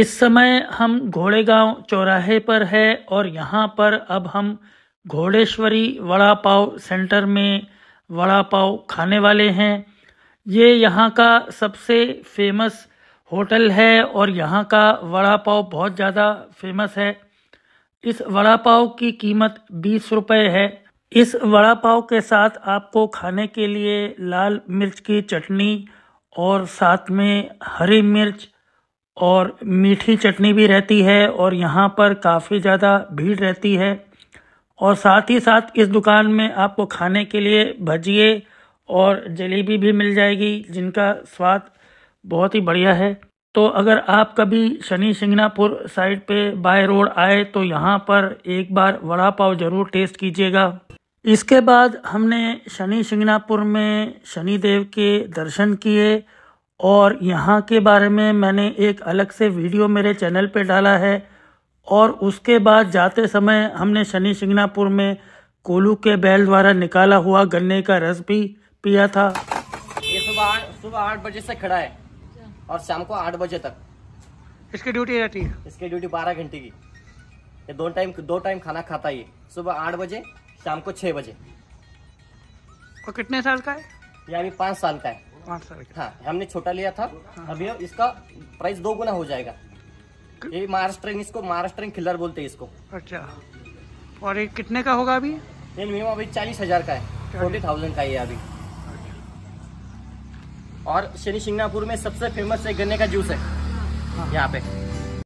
इस समय हम घोड़ेगांव चौराहे पर है और यहाँ पर अब हम घोड़ेश्वरी वड़ा पाव सेंटर में वड़ा पाव खाने वाले हैं ये यहाँ का सबसे फेमस होटल है और यहाँ का वड़ा पाव बहुत ज़्यादा फेमस है इस वड़ा पाव की कीमत बीस रुपये है इस वड़ा पाव के साथ आपको खाने के लिए लाल मिर्च की चटनी और साथ में हरी मिर्च और मीठी चटनी भी रहती है और यहाँ पर काफ़ी ज़्यादा भीड़ रहती है और साथ ही साथ इस दुकान में आपको खाने के लिए भजिए और जलेबी भी मिल जाएगी जिनका स्वाद बहुत ही बढ़िया है तो अगर आप कभी शनि सिंगनापुर साइड पे बाय रोड आए तो यहाँ पर एक बार वड़ा पाव ज़रूर टेस्ट कीजिएगा इसके बाद हमने शनि सिंगनापुर में शनि देव के दर्शन किए और यहाँ के बारे में मैंने एक अलग से वीडियो मेरे चैनल पे डाला है और उसके बाद जाते समय हमने शनि सिंगनापुर में कोलू के बैल द्वारा निकाला हुआ गन्ने का रस भी पिया था ये सुबह सुबह आठ बजे से खड़ा है और शाम को आठ बजे तक इसकी ड्यूटी रहती है इसकी ड्यूटी बारह घंटे की ये दो टाइम दो टाइम खाना खाता है सुबह आठ बजे शाम को छः बजे और कितने साल का है ये अभी पाँच साल का है पाँच हाँ हमने छोटा लिया था हाँ। अभी इसका प्राइस दो गुना हो जाएगा ये महाराष्ट्र इसको महाराष्ट्र खिलर बोलते हैं इसको अच्छा और ये कितने का होगा अभी ये मिनिमम अभी चालीस हजार का है फोर्टी थाउजेंड का ये अभी अच्छा। और शनि सिंगनापुर में सबसे फेमस है गन्ने का जूस है हाँ। यहाँ पे